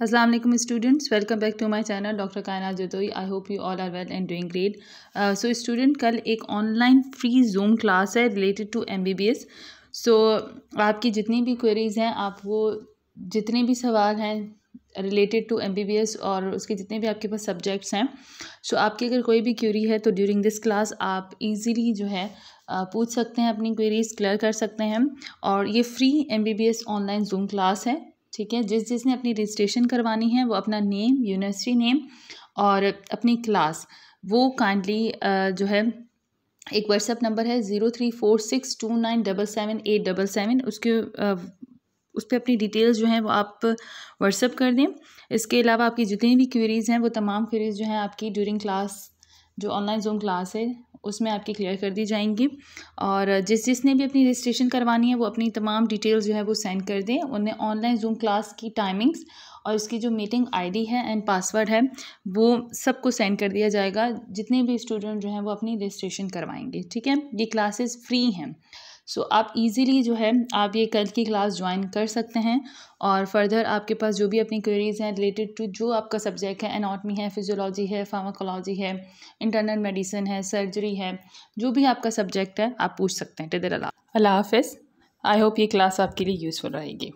Aslam students welcome back to my channel doctor कायना जदोई I hope you all are well and doing great so student कल एक online free zoom class है related to M S so आपकी जितनी भी queries हैं आप वो जितने भी सवाल हैं related to M B B S और उसके जितने भी आपके पास सब्जेक्ट्स हैं सो so, आपकी अगर कोई भी क्यूरी है तो ड्यूरिंग दिस क्लास आप ईज़िली जो है uh, पूछ सकते हैं अपनी क्वेरीज क्लियर कर सकते हैं और ये free M B B S online zoom class है ठीक है जिस जिसने अपनी रजिस्ट्रेशन करवानी है वो अपना नेम यूनिवर्सिटी नेम और अपनी क्लास वो काइंडली जो है एक व्हाट्सएप नंबर है zero three four six two nine double seven eight double seven उसके उस पर अपनी डिटेल्स जो हैं वो आप व्हाट्सअप कर दें इसके अलावा आपकी जितनी भी क्वेरीज़ हैं वो तमाम क्वेरीज़ जो हैं आपकी ड्यूरिंग क्लास जो ऑनलाइन जूम क्लास है उसमें आपकी क्लियर कर दी जाएंगी और जिस जिसने भी अपनी रजिस्ट्रेशन करवानी है वो अपनी तमाम डिटेल्स जो है वो सेंड कर दें उन्हें ऑनलाइन जूम क्लास की टाइमिंग्स और इसकी जो मीटिंग आईडी है एंड पासवर्ड है वो सबको सेंड कर दिया जाएगा जितने भी स्टूडेंट जो हैं वो अपनी रजिस्ट्रेशन करवाएंगे ठीक है ये क्लासेस फ्री हैं सो so, आप इजीली जो है आप ये कल की क्लास ज्वाइन कर सकते हैं और फर्दर आपके पास जो भी अपनी क्वेरीज हैं रिलेटेड टू जो आपका सब्जेक्ट है एनाटमी है फिजियोलॉजी है फार्माकोलॉजी है इंटरनल मेडिसिन है सर्जरी है जो भी आपका सब्जेक्ट है आप पूछ सकते हैं टेदर तो अला हाफिज़ आई होप ये क्लास आपके लिए यूज़फुल रहेगी